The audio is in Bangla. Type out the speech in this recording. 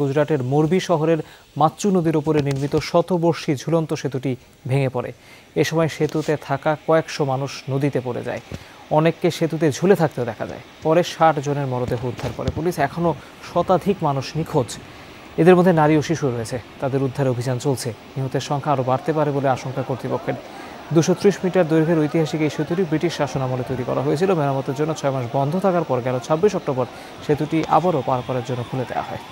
গুজরাটের মোরবি শহরের মাচ্চু নদীর উপরে নির্মিত শতবর্ষী ঝুলন্ত সেতুটি ভেঙে পড়ে এ সময় সেতুতে থাকা কয়েকশো মানুষ নদীতে পড়ে যায় অনেককে সেতুতে ঝুলে থাকতে দেখা যায় পরে ষাট জনের মরদেহ উদ্ধার করে পুলিশ এখনও শতাধিক মানুষ নিখোঁজ এদের মধ্যে নারী ও শিশু রয়েছে তাদের উদ্ধারে অভিযান চলছে নিহতের সংখ্যা আরও বাড়তে পারে বলে আশঙ্কা কর্তৃপক্ষের দুশো ত্রিশ মিটার দৈর্ঘ্যের ঐতিহাসিক এই সেতুটি ব্রিটিশ শাসন আমলে তৈরি করা হয়েছিল মেরামতের জন্য ছয় মাস বন্ধ থাকার পর গেল ছাব্বিশ অক্টোবর সেতুটি আবারও পার করার জন্য খুলে দেওয়া হয়